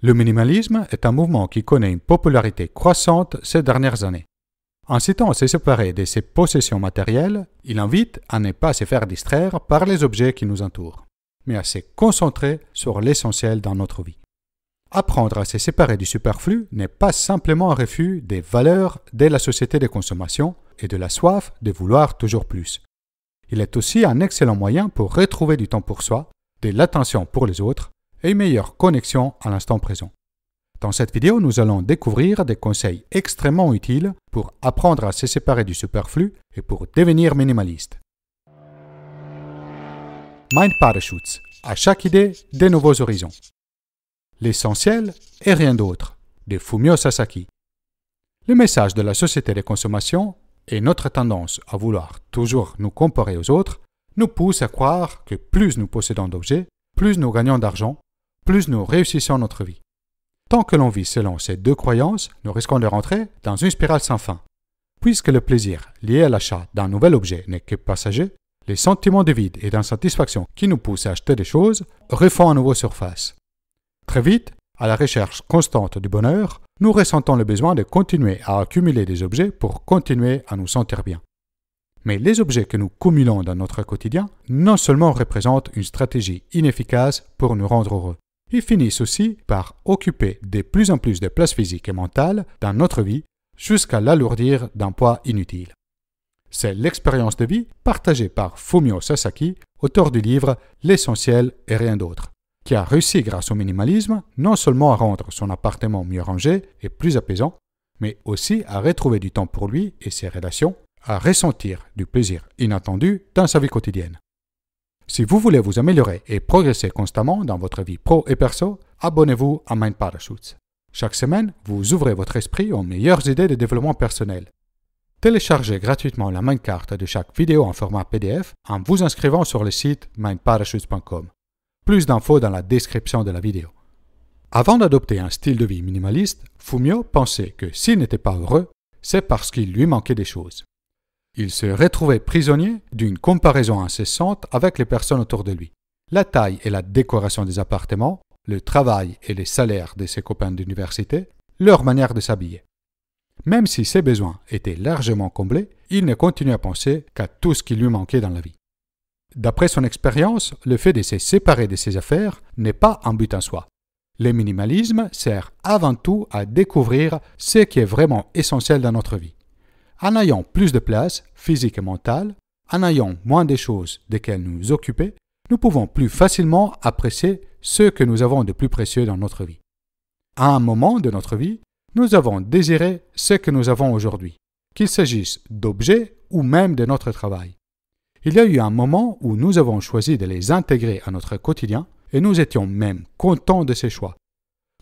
Le minimalisme est un mouvement qui connaît une popularité croissante ces dernières années. Incitant à se séparer de ses possessions matérielles, il invite à ne pas se faire distraire par les objets qui nous entourent, mais à se concentrer sur l'essentiel dans notre vie. Apprendre à se séparer du superflu n'est pas simplement un refus des valeurs de la société de consommation et de la soif de vouloir toujours plus. Il est aussi un excellent moyen pour retrouver du temps pour soi, de l'attention pour les autres et une meilleure connexion à l'instant présent. Dans cette vidéo, nous allons découvrir des conseils extrêmement utiles pour apprendre à se séparer du superflu et pour devenir minimaliste. Mind Parachutes. À chaque idée, des nouveaux horizons. L'essentiel et rien d'autre. De Fumio Sasaki. Le message de la société de consommation et notre tendance à vouloir toujours nous comparer aux autres nous pousse à croire que plus nous possédons d'objets, plus nous gagnons d'argent plus nous réussissons notre vie. Tant que l'on vit selon ces deux croyances, nous risquons de rentrer dans une spirale sans fin. Puisque le plaisir lié à l'achat d'un nouvel objet n'est que passager, les sentiments de vide et d'insatisfaction qui nous poussent à acheter des choses refont à nouveau surface. Très vite, à la recherche constante du bonheur, nous ressentons le besoin de continuer à accumuler des objets pour continuer à nous sentir bien. Mais les objets que nous cumulons dans notre quotidien non seulement représentent une stratégie inefficace pour nous rendre heureux, ils finissent aussi par occuper de plus en plus de place physique et mentale dans notre vie jusqu'à l'alourdir d'un poids inutile. C'est l'expérience de vie partagée par Fumio Sasaki, auteur du livre L'essentiel et rien d'autre, qui a réussi grâce au minimalisme non seulement à rendre son appartement mieux rangé et plus apaisant, mais aussi à retrouver du temps pour lui et ses relations, à ressentir du plaisir inattendu dans sa vie quotidienne. Si vous voulez vous améliorer et progresser constamment dans votre vie pro et perso, abonnez-vous à Mind Parachutes. Chaque semaine, vous ouvrez votre esprit aux meilleures idées de développement personnel. Téléchargez gratuitement la carte de chaque vidéo en format PDF en vous inscrivant sur le site mindparachutes.com. Plus d'infos dans la description de la vidéo. Avant d'adopter un style de vie minimaliste, Fumio pensait que s'il n'était pas heureux, c'est parce qu'il lui manquait des choses. Il se retrouvait prisonnier d'une comparaison incessante avec les personnes autour de lui. La taille et la décoration des appartements, le travail et les salaires de ses copains d'université, leur manière de s'habiller. Même si ses besoins étaient largement comblés, il ne continuait à penser qu'à tout ce qui lui manquait dans la vie. D'après son expérience, le fait de se séparer de ses affaires n'est pas un but en soi. Le minimalisme sert avant tout à découvrir ce qui est vraiment essentiel dans notre vie en ayant plus de place physique et mentale, en ayant moins de choses desquelles nous occuper, nous pouvons plus facilement apprécier ce que nous avons de plus précieux dans notre vie. À un moment de notre vie, nous avons désiré ce que nous avons aujourd'hui, qu'il s'agisse d'objets ou même de notre travail. Il y a eu un moment où nous avons choisi de les intégrer à notre quotidien et nous étions même contents de ces choix.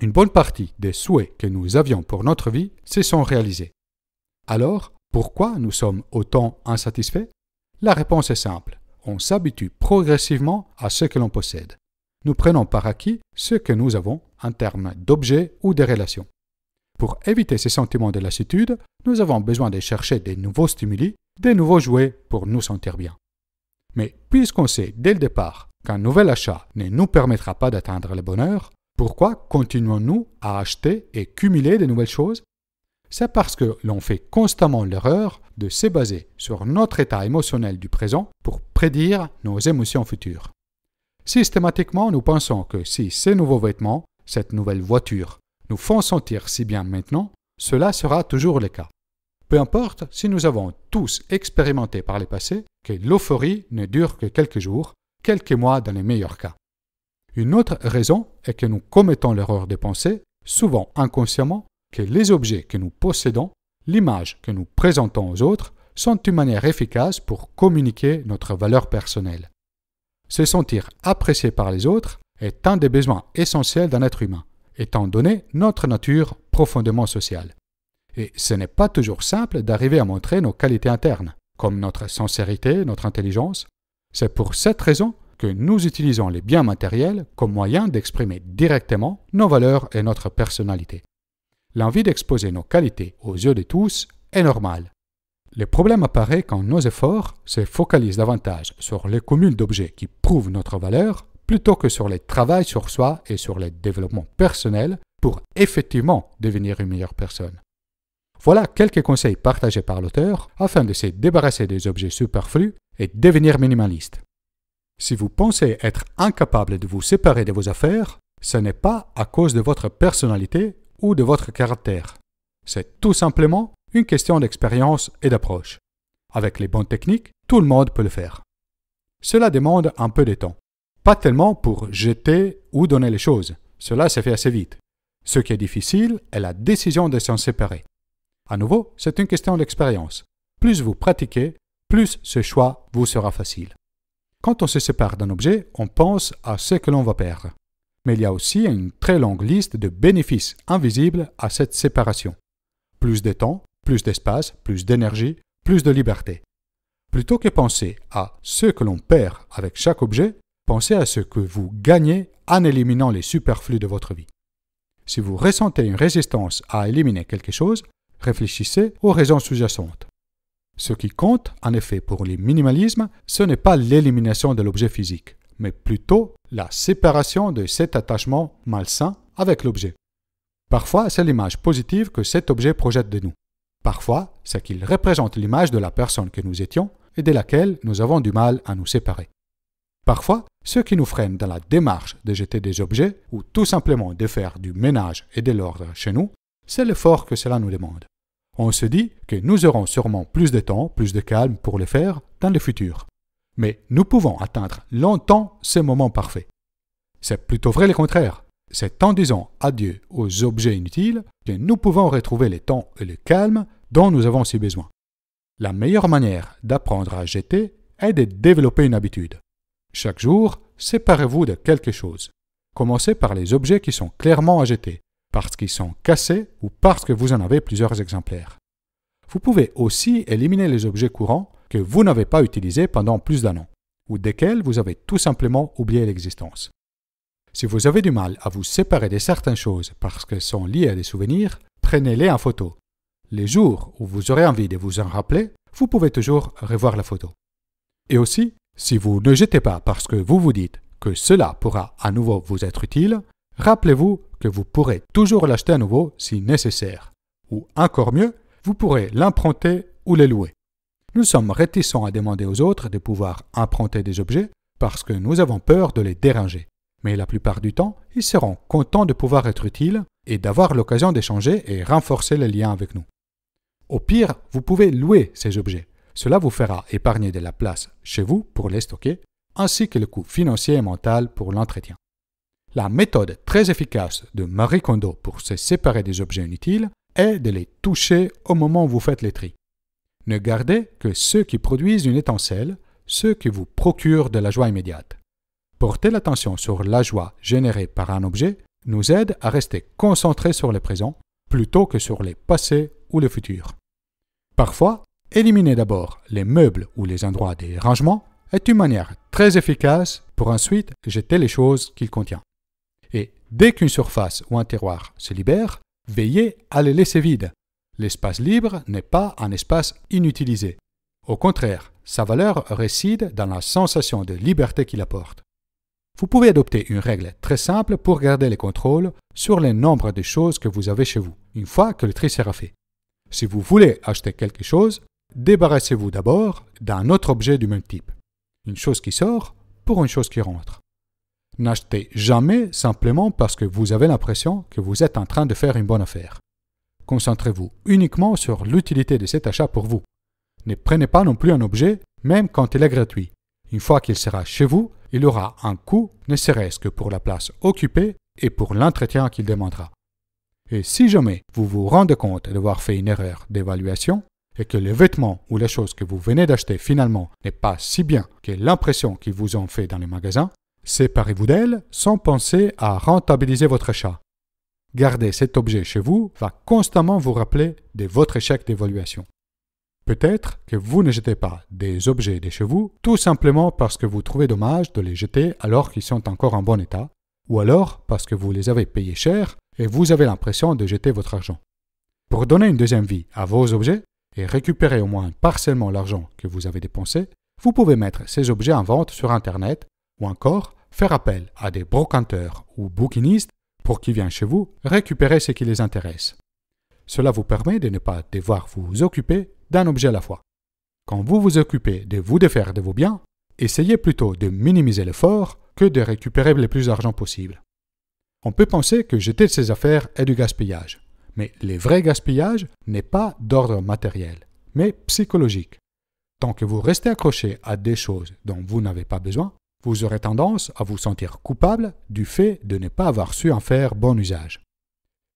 Une bonne partie des souhaits que nous avions pour notre vie se sont réalisés. Alors, pourquoi nous sommes autant insatisfaits La réponse est simple. On s'habitue progressivement à ce que l'on possède. Nous prenons par acquis ce que nous avons en termes d'objets ou de relations. Pour éviter ces sentiments de lassitude, nous avons besoin de chercher des nouveaux stimuli, des nouveaux jouets pour nous sentir bien. Mais puisqu'on sait dès le départ qu'un nouvel achat ne nous permettra pas d'atteindre le bonheur, pourquoi continuons-nous à acheter et cumuler de nouvelles choses c'est parce que l'on fait constamment l'erreur de se baser sur notre état émotionnel du présent pour prédire nos émotions futures. Systématiquement, nous pensons que si ces nouveaux vêtements, cette nouvelle voiture, nous font sentir si bien maintenant, cela sera toujours le cas. Peu importe si nous avons tous expérimenté par le passé que l'euphorie ne dure que quelques jours, quelques mois dans les meilleurs cas. Une autre raison est que nous commettons l'erreur de penser, souvent inconsciemment, les objets que nous possédons, l'image que nous présentons aux autres, sont une manière efficace pour communiquer notre valeur personnelle. Se sentir apprécié par les autres est un des besoins essentiels d'un être humain, étant donné notre nature profondément sociale. Et ce n'est pas toujours simple d'arriver à montrer nos qualités internes, comme notre sincérité, notre intelligence. C'est pour cette raison que nous utilisons les biens matériels comme moyen d'exprimer directement nos valeurs et notre personnalité. L'envie d'exposer nos qualités aux yeux de tous est normale. Le problème apparaît quand nos efforts se focalisent davantage sur les communes d'objets qui prouvent notre valeur plutôt que sur le travail sur soi et sur le développement personnel pour effectivement devenir une meilleure personne. Voilà quelques conseils partagés par l'auteur afin de se débarrasser des objets superflus et devenir minimaliste. Si vous pensez être incapable de vous séparer de vos affaires, ce n'est pas à cause de votre personnalité ou de votre caractère. C'est tout simplement une question d'expérience et d'approche. Avec les bonnes techniques, tout le monde peut le faire. Cela demande un peu de temps. Pas tellement pour jeter ou donner les choses. Cela se fait assez vite. Ce qui est difficile est la décision de s'en séparer. À nouveau, c'est une question d'expérience. Plus vous pratiquez, plus ce choix vous sera facile. Quand on se sépare d'un objet, on pense à ce que l'on va perdre mais il y a aussi une très longue liste de bénéfices invisibles à cette séparation. Plus de temps, plus d'espace, plus d'énergie, plus de liberté. Plutôt que penser à ce que l'on perd avec chaque objet, pensez à ce que vous gagnez en éliminant les superflus de votre vie. Si vous ressentez une résistance à éliminer quelque chose, réfléchissez aux raisons sous-jacentes. Ce qui compte, en effet, pour le minimalisme, ce n'est pas l'élimination de l'objet physique, mais plutôt la séparation de cet attachement malsain avec l'objet. Parfois, c'est l'image positive que cet objet projette de nous. Parfois, c'est qu'il représente l'image de la personne que nous étions et de laquelle nous avons du mal à nous séparer. Parfois, ce qui nous freine dans la démarche de jeter des objets ou tout simplement de faire du ménage et de l'ordre chez nous, c'est l'effort que cela nous demande. On se dit que nous aurons sûrement plus de temps, plus de calme pour le faire dans le futur. Mais nous pouvons atteindre longtemps ce moment parfait. C'est plutôt vrai le contraire. C'est en disant adieu aux objets inutiles que nous pouvons retrouver le temps et le calme dont nous avons si besoin. La meilleure manière d'apprendre à jeter est de développer une habitude. Chaque jour, séparez-vous de quelque chose. Commencez par les objets qui sont clairement à jeter, parce qu'ils sont cassés ou parce que vous en avez plusieurs exemplaires. Vous pouvez aussi éliminer les objets courants que vous n'avez pas utilisé pendant plus d'un an, ou desquels vous avez tout simplement oublié l'existence. Si vous avez du mal à vous séparer de certaines choses parce qu'elles sont liées à des souvenirs, prenez-les en photo. Les jours où vous aurez envie de vous en rappeler, vous pouvez toujours revoir la photo. Et aussi, si vous ne jetez pas parce que vous vous dites que cela pourra à nouveau vous être utile, rappelez-vous que vous pourrez toujours l'acheter à nouveau si nécessaire. Ou encore mieux, vous pourrez l'emprunter ou le louer. Nous sommes réticents à demander aux autres de pouvoir emprunter des objets parce que nous avons peur de les déranger. Mais la plupart du temps, ils seront contents de pouvoir être utiles et d'avoir l'occasion d'échanger et renforcer les liens avec nous. Au pire, vous pouvez louer ces objets. Cela vous fera épargner de la place chez vous pour les stocker, ainsi que le coût financier et mental pour l'entretien. La méthode très efficace de Marie Kondo pour se séparer des objets inutiles est de les toucher au moment où vous faites les tri. Ne gardez que ceux qui produisent une étincelle, ceux qui vous procurent de la joie immédiate. Porter l'attention sur la joie générée par un objet nous aide à rester concentrés sur le présent plutôt que sur le passé ou le futur. Parfois, éliminer d'abord les meubles ou les endroits des rangements est une manière très efficace pour ensuite jeter les choses qu'il contient. Et dès qu'une surface ou un terroir se libère, veillez à les laisser vides L'espace libre n'est pas un espace inutilisé. Au contraire, sa valeur réside dans la sensation de liberté qu'il apporte. Vous pouvez adopter une règle très simple pour garder les contrôles sur le nombre de choses que vous avez chez vous, une fois que le tri sera fait. Si vous voulez acheter quelque chose, débarrassez-vous d'abord d'un autre objet du même type. Une chose qui sort pour une chose qui rentre. N'achetez jamais simplement parce que vous avez l'impression que vous êtes en train de faire une bonne affaire. Concentrez-vous uniquement sur l'utilité de cet achat pour vous. Ne prenez pas non plus un objet, même quand il est gratuit. Une fois qu'il sera chez vous, il aura un coût, ne serait-ce que pour la place occupée et pour l'entretien qu'il demandera. Et si jamais vous vous rendez compte d'avoir fait une erreur d'évaluation et que le vêtement ou les choses que vous venez d'acheter finalement n'est pas si bien que l'impression qu'ils vous ont fait dans les magasins, séparez-vous d'elle sans penser à rentabiliser votre achat garder cet objet chez vous va constamment vous rappeler de votre échec d'évaluation. Peut-être que vous ne jetez pas des objets de chez vous tout simplement parce que vous trouvez dommage de les jeter alors qu'ils sont encore en bon état, ou alors parce que vous les avez payés cher et vous avez l'impression de jeter votre argent. Pour donner une deuxième vie à vos objets et récupérer au moins partiellement l'argent que vous avez dépensé, vous pouvez mettre ces objets en vente sur Internet ou encore faire appel à des brocanteurs ou bouquinistes pour qui vient chez vous, récupérez ce qui les intéresse. Cela vous permet de ne pas devoir vous occuper d'un objet à la fois. Quand vous vous occupez de vous défaire de vos biens, essayez plutôt de minimiser l'effort que de récupérer le plus d'argent possible. On peut penser que jeter ses affaires est du gaspillage, mais le vrai gaspillage n'est pas d'ordre matériel, mais psychologique. Tant que vous restez accroché à des choses dont vous n'avez pas besoin, vous aurez tendance à vous sentir coupable du fait de ne pas avoir su en faire bon usage.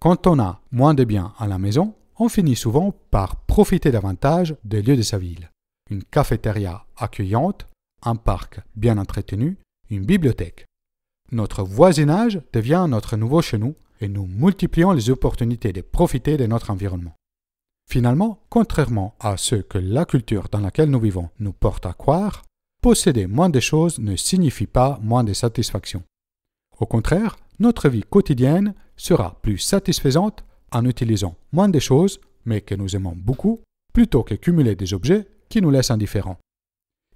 Quand on a moins de biens à la maison, on finit souvent par profiter davantage des lieux de sa ville. Une cafétéria accueillante, un parc bien entretenu, une bibliothèque. Notre voisinage devient notre nouveau chez nous et nous multiplions les opportunités de profiter de notre environnement. Finalement, contrairement à ce que la culture dans laquelle nous vivons nous porte à croire, posséder moins de choses ne signifie pas moins de satisfaction. Au contraire, notre vie quotidienne sera plus satisfaisante en utilisant moins de choses, mais que nous aimons beaucoup, plutôt que cumuler des objets qui nous laissent indifférents.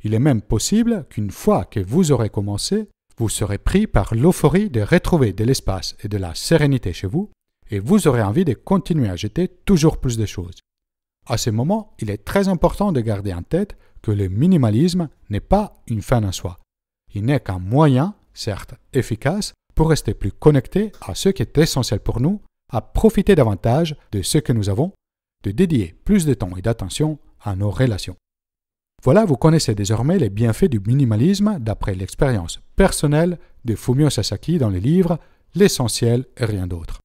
Il est même possible qu'une fois que vous aurez commencé, vous serez pris par l'euphorie de retrouver de l'espace et de la sérénité chez vous, et vous aurez envie de continuer à jeter toujours plus de choses. À ce moment, il est très important de garder en tête que le minimalisme n'est pas une fin en soi. Il n'est qu'un moyen, certes efficace, pour rester plus connecté à ce qui est essentiel pour nous, à profiter davantage de ce que nous avons, de dédier plus de temps et d'attention à nos relations. Voilà, vous connaissez désormais les bienfaits du minimalisme d'après l'expérience personnelle de Fumio Sasaki dans le livre L'essentiel et rien d'autre.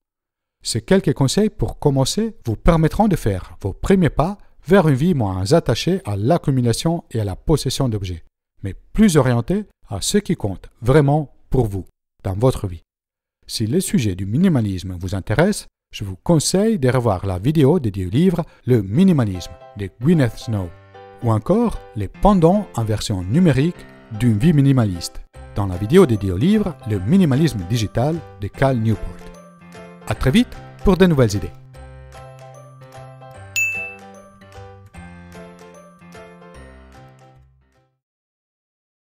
Ces quelques conseils pour commencer vous permettront de faire vos premiers pas vers une vie moins attachée à l'accumulation et à la possession d'objets, mais plus orientée à ce qui compte vraiment pour vous dans votre vie. Si les sujets du minimalisme vous intéresse, je vous conseille de revoir la vidéo dédiée au livre Le minimalisme de Gwyneth Snow, ou encore les pendants en version numérique d'une vie minimaliste, dans la vidéo dédiée au livre Le minimalisme digital de Cal Newport. À très vite pour de nouvelles idées.